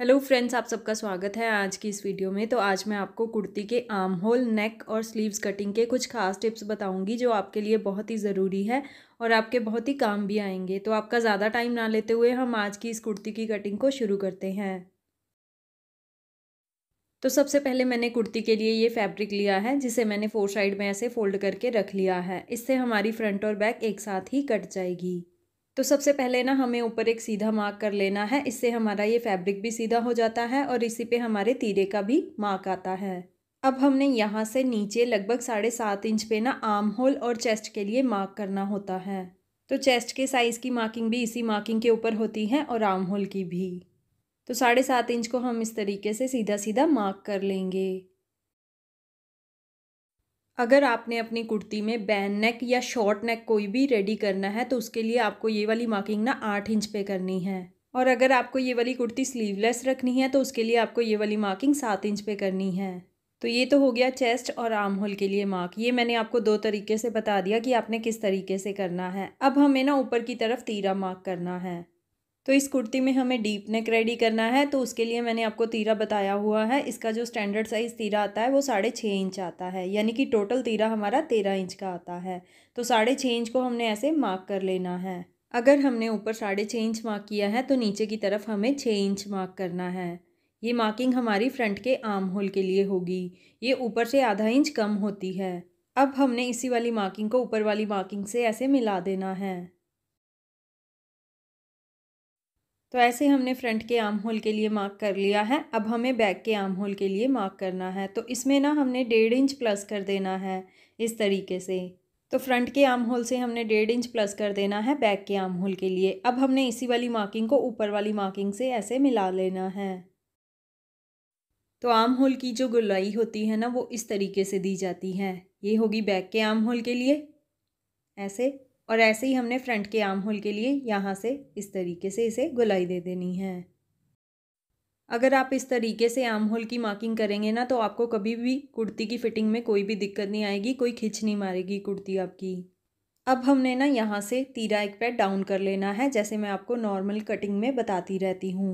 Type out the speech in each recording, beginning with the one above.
hello friends आप सबका स्वागत है आज की इस वीडियो में तो आज मैं आपको कुर्ती के आर्म होल नेक और स्लीव्स कटिंग के कुछ खास टिप्स बताऊंगी जो आपके लिए बहुत ही ज़रूरी है और आपके बहुत ही काम भी आएंगे तो आपका ज़्यादा टाइम ना लेते हुए हम आज की इस कुर्ती की कटिंग को शुरू करते हैं तो सबसे पहले मैंने कुर्ती के लिए ये फैब्रिक लिया है जिसे मैंने फोर साइड में ऐसे फोल्ड करके रख लिया है इससे हमारी फ्रंट और बैक एक साथ ही कट जाएगी तो सबसे पहले ना हमें ऊपर एक सीधा मार्क कर लेना है इससे हमारा ये फैब्रिक भी सीधा हो जाता है और इसी पे हमारे तीरे का भी मार्क आता है अब हमने यहाँ से नीचे लगभग साढ़े सात इंच पे ना आर्म होल और चेस्ट के लिए मार्क करना होता है तो चेस्ट के साइज़ की मार्किंग भी इसी मार्किंग के ऊपर होती है और आर्म होल की भी तो साढ़े सात इंच को हम इस तरीके से सीधा सीधा मार्क कर लेंगे अगर आपने अपनी कुर्ती में बैन नेक या शॉर्ट नेक कोई भी रेडी करना है तो उसके लिए आपको ये वाली मार्किंग ना आठ इंच पे करनी है और अगर आपको ये वाली कुर्ती स्लीवलेस रखनी है तो उसके लिए आपको ये वाली मार्किंग सात इंच पे करनी है तो ये तो हो गया चेस्ट और आर्म होल के लिए मार्क ये मैंने आपको दो तरीके से बता दिया कि आपने किस तरीके से करना है अब हमें ना ऊपर की तरफ तीरा मार्क करना है तो इस कुर्ती में हमें डीप नेक रेडी करना है तो उसके लिए मैंने आपको तीरा बताया हुआ है इसका जो स्टैंडर्ड साइज़ तीरा आता है वो साढ़े छः इंच आता है यानी कि टोटल तीरा हमारा तेरह इंच का आता है तो साढ़े छः इंच को हमने ऐसे मार्क कर लेना है अगर हमने ऊपर साढ़े छः इंच मार्क किया है तो नीचे की तरफ हमें छः इंच मार्क करना है ये मार्किंग हमारी फ्रंट के आर्म होल के लिए होगी ये ऊपर से आधा इंच कम होती है अब हमने इसी वाली मार्किंग को ऊपर वाली मार्किंग से ऐसे मिला देना है तो ऐसे हमने फ्रंट के आर्म होल के लिए मार्क कर लिया है अब हमें बैक के आर्म होल के लिए मार्क करना है तो इसमें ना हमने डेढ़ इंच प्लस कर देना है इस तरीके से तो फ्रंट के आर्म होल से हमने डेढ़ इंच प्लस कर देना है बैक के आर्म होल के लिए अब हमने इसी वाली मार्किंग को ऊपर वाली मार्किंग से ऐसे मिला लेना है तो आर्म होल की जो गुलाई होती है ना वो इस तरीके से दी जाती है ये होगी बैक के आर्म होल के लिए ऐसे और ऐसे ही हमने फ्रंट के आर्म होल के लिए यहाँ से इस तरीके से इसे गुलाई दे देनी है अगर आप इस तरीके से आर्म होल की मार्किंग करेंगे ना तो आपको कभी भी कुर्ती की फिटिंग में कोई भी दिक्कत नहीं आएगी कोई खिंच नहीं मारेगी कुर्ती आपकी अब हमने ना यहाँ से तीरा एक पैर डाउन कर लेना है जैसे मैं आपको नॉर्मल कटिंग में बताती रहती हूँ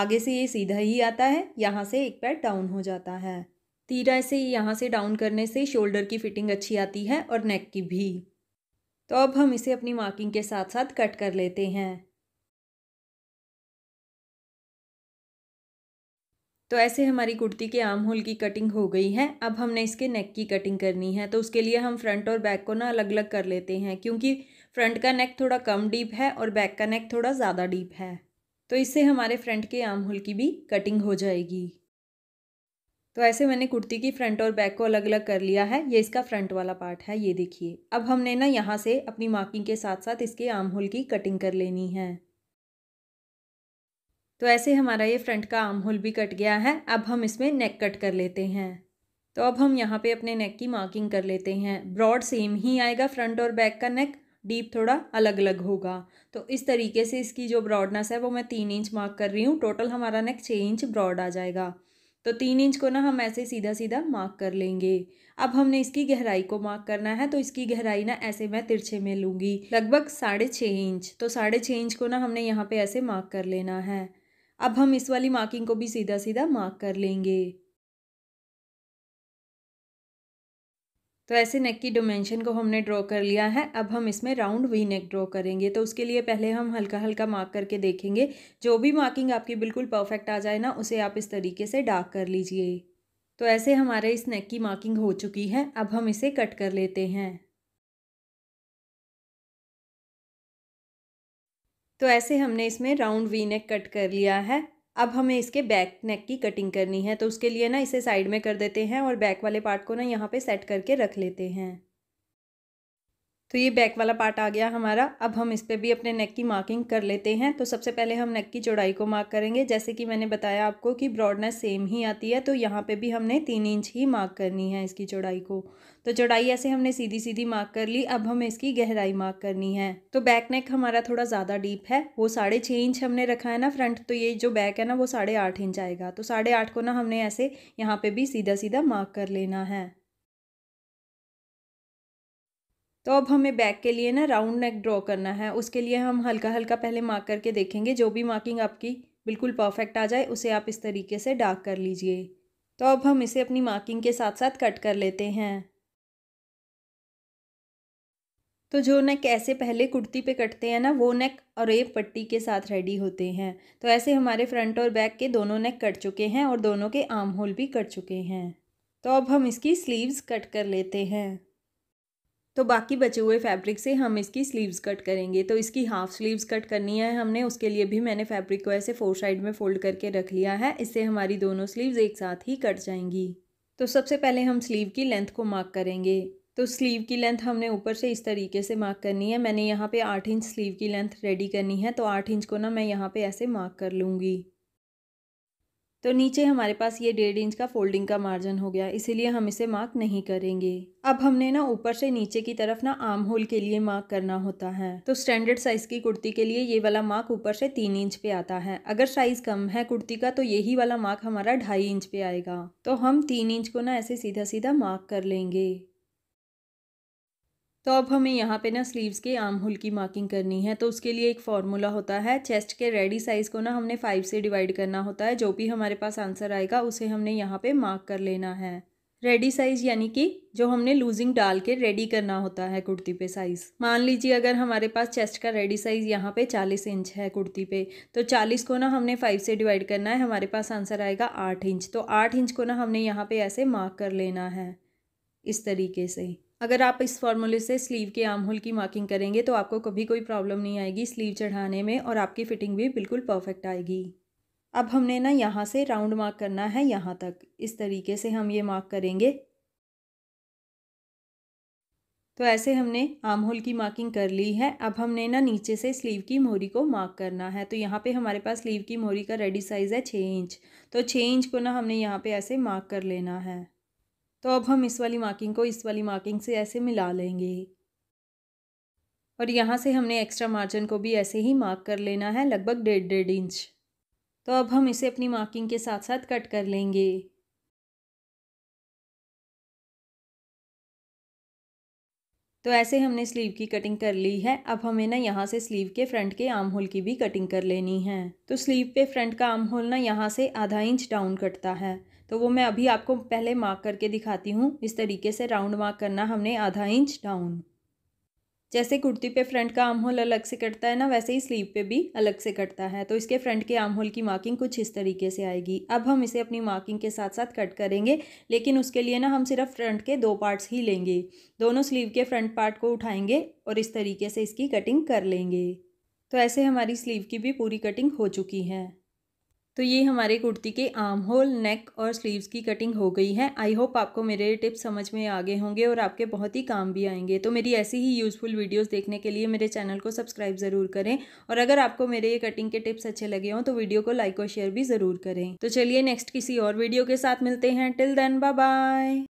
आगे से ये सीधा ही आता है यहाँ से एक पैर डाउन हो जाता है तीरा से यहाँ से डाउन करने से शोल्डर की फिटिंग अच्छी आती है और नेक की भी तो अब हम इसे अपनी मार्किंग के साथ साथ कट कर लेते हैं तो ऐसे हमारी कुर्ती के आर्म होल की कटिंग हो गई है अब हमने इसके नेक की कटिंग करनी है तो उसके लिए हम फ्रंट और बैक को ना अलग अलग कर लेते हैं क्योंकि फ्रंट का नेक थोड़ा कम डीप है और बैक का नेक थोड़ा ज़्यादा डीप है तो इससे हमारे फ्रंट के आर्म होल की भी कटिंग हो जाएगी तो ऐसे मैंने कुर्ती की फ्रंट और बैक को अलग अलग कर लिया है ये इसका फ्रंट वाला पार्ट है ये देखिए अब हमने ना यहाँ से अपनी मार्किंग के साथ साथ इसके आर्म होल की कटिंग कर लेनी है तो ऐसे हमारा ये फ्रंट का आर्म होल भी कट गया है अब हम इसमें नेक कट कर लेते हैं तो अब हम यहाँ पे अपने नेक की मार्किंग कर लेते हैं ब्रॉड सेम ही आएगा फ्रंट और बैक का नेक डीप थोड़ा अलग अलग होगा तो इस तरीके से इसकी जो ब्रॉडनेस है वो मैं तीन इंच मार्क कर रही हूँ टोटल हमारा नेक छः इंच ब्रॉड आ जाएगा तो तीन इंच को ना हम ऐसे सीधा सीधा मार्क कर लेंगे अब हमने इसकी गहराई को मार्क करना है तो इसकी गहराई ना ऐसे मैं तिरछे में लूँगी लगभग साढ़े छः इंच तो साढ़े छः इंच को ना हमने यहाँ पे ऐसे मार्क कर लेना है अब हम इस वाली मार्किंग को भी सीधा सीधा मार्क कर लेंगे तो ऐसे नेक की डोमेंशन को हमने ड्रॉ कर लिया है अब हम इसमें राउंड वी नेक ड्रॉ करेंगे तो उसके लिए पहले हम हल्का हल्का मार्क करके देखेंगे जो भी मार्किंग आपकी बिल्कुल परफेक्ट आ जाए ना उसे आप इस तरीके से डार्क कर लीजिए तो ऐसे हमारे इस नेक की मार्किंग हो चुकी है अब हम इसे कट कर लेते हैं तो ऐसे हमने इसमें राउंड वी नेक कट कर लिया है अब हमें इसके बैक नेक की कटिंग करनी है तो उसके लिए ना इसे साइड में कर देते हैं और बैक वाले पार्ट को ना यहाँ पे सेट करके रख लेते हैं तो ये बैक वाला पार्ट आ गया हमारा अब हम इस पर भी अपने नेक की मार्किंग कर लेते हैं तो सबसे पहले हम नेक की चौड़ाई को मार्क करेंगे जैसे कि मैंने बताया आपको कि ब्रॉडनेस सेम ही आती है तो यहाँ पे भी हमने तीन इंच ही मार्क करनी है इसकी चौड़ाई को तो चौड़ाई ऐसे हमने सीधी सीधी मार्क कर ली अब हमें इसकी गहराई मार्क करनी है तो बैक नेक हमारा थोड़ा ज़्यादा डीप है वो साढ़े छः इंच हमने रखा है ना फ्रंट तो ये जो बैक है ना वो साढ़े आठ इंच आएगा तो साढ़े आठ को ना हमने ऐसे यहाँ पे भी सीधा सीधा मार्क कर लेना है तो अब हमें बैक के लिए ना राउंड नेक ड्रॉ करना है उसके लिए हम हल्का हल्का पहले मार्क करके देखेंगे जो भी मार्किंग आपकी बिल्कुल परफेक्ट आ जाए उसे आप इस तरीके से डार्क कर लीजिए तो अब हम इसे अपनी मार्किंग के साथ साथ कट कर लेते हैं तो जो नेक ऐसे पहले कुर्ती पे कटते हैं ना वो नेक और एक पट्टी के साथ रेडी होते हैं तो ऐसे हमारे फ्रंट और बैक के दोनों नेक कट चुके हैं और दोनों के आर्म होल भी कट चुके हैं तो अब हम इसकी स्लीव्स कट कर लेते हैं तो बाकी बचे हुए फैब्रिक से हम इसकी स्लीव्स कट करेंगे तो इसकी हाफ स्लीव्स कट करनी है हमने उसके लिए भी मैंने फैब्रिक को ऐसे फोर साइड में फोल्ड करके रख लिया है इससे हमारी दोनों स्लीव्स एक साथ ही कट जाएंगी तो सबसे पहले हम स्लीव की लेंथ को मार्क करेंगे तो स्लीव की लेंथ हमने ऊपर से इस तरीके से मार्क करनी है मैंने यहाँ पे आठ इंच स्लीव की लेंथ रेडी करनी है तो आठ इंच को ना मैं यहाँ पे ऐसे मार्क कर लूँगी तो नीचे हमारे पास ये डेढ़ इंच का फोल्डिंग का मार्जिन हो गया इसीलिए हम इसे मार्क नहीं करेंगे अब हमने ना ऊपर से नीचे की तरफ ना आर्म होल के लिए मार्क करना होता है तो स्टैंडर्ड साइज़ की कुर्ती के लिए ये वाला मार्क ऊपर से तीन इंच पे आता है अगर साइज़ कम है कुर्ती का तो यही वाला मार्क हमारा ढाई इंच पे आएगा तो हम तीन इंच को ना ऐसे सीधा सीधा मार्क कर लेंगे तो अब हमें यहाँ पे ना स्लीव्स के आम होल की मार्किंग करनी है तो उसके लिए एक फार्मूला होता है चेस्ट के रेडी साइज़ को ना हमने फाइव से डिवाइड करना होता है जो भी हमारे पास आंसर आएगा उसे हमने यहाँ पे मार्क कर लेना है रेडी साइज़ यानी कि जो हमने लूजिंग डाल के रेडी करना होता है कुर्ती पे साइज़ मान लीजिए अगर हमारे पास चेस्ट का रेडी साइज़ यहाँ पे चालीस इंच है कुर्ती पे तो चालीस को ना हमने फाइव से डिवाइड करना है हमारे पास आंसर आएगा आठ इंच तो आठ इंच को ना हमने यहाँ पे ऐसे मार्क कर लेना है इस तरीके से अगर आप इस फॉर्मूले से स्लीव के आम होल की मार्किंग करेंगे तो आपको कभी कोई प्रॉब्लम नहीं आएगी स्लीव चढ़ाने में और आपकी फिटिंग भी बिल्कुल परफेक्ट आएगी अब हमने ना यहाँ से राउंड मार्क करना है यहाँ तक इस तरीके से हम ये मार्क करेंगे तो ऐसे हमने आम होल की मार्किंग कर ली है अब हमने ना नीचे से स्लीव की मोहरी को मार्क करना है तो यहाँ पे हमारे पास स्लीव की मोरी का रेडी साइज़ है छः इंच तो छः इंच को ना हमने यहाँ पे ऐसे मार्क कर लेना है तो अब हम इस वाली मार्किंग को इस वाली मार्किंग से ऐसे मिला लेंगे और यहाँ से हमने एक्स्ट्रा मार्जिन को भी ऐसे ही मार्क कर लेना है लगभग डेढ़ डेढ़ इंच तो अब हम इसे अपनी मार्किंग के साथ साथ कट कर लेंगे तो ऐसे हमने स्लीव की कटिंग कर ली है अब हमें ना यहाँ से स्लीव के फ्रंट के आर्म होल की भी कटिंग कर लेनी है तो स्लीव पे फ्रंट का आर्म होल ना यहाँ से आधा इंच डाउन कटता है तो वो मैं अभी आपको पहले मार्क करके दिखाती हूँ इस तरीके से राउंड मार्क करना हमने आधा इंच डाउन जैसे कुर्ती पे फ्रंट का आम होल अलग से कटता है ना वैसे ही स्लीव पे भी अलग से कटता है तो इसके फ्रंट के आम होल की मार्किंग कुछ इस तरीके से आएगी अब हम इसे अपनी मार्किंग के साथ साथ कट करेंगे लेकिन उसके लिए ना हम सिर्फ फ्रंट के दो पार्ट्स ही लेंगे दोनों स्लीव के फ्रंट पार्ट को उठाएंगे और इस तरीके से इसकी कटिंग कर लेंगे तो ऐसे हमारी स्लीव की भी पूरी कटिंग हो चुकी है तो ये हमारे कुर्ती के आर्म होल नेक और स्लीव्स की कटिंग हो गई है आई होप आपको मेरे टिप्स समझ में आ गए होंगे और आपके बहुत ही काम भी आएंगे तो मेरी ऐसी ही यूज़फुल वीडियोस देखने के लिए मेरे चैनल को सब्सक्राइब ज़रूर करें और अगर आपको मेरे ये कटिंग के टिप्स अच्छे लगे हों तो वीडियो को लाइक और शेयर भी ज़रूर करें तो चलिए नेक्स्ट किसी और वीडियो के साथ मिलते हैं टिल देन बाय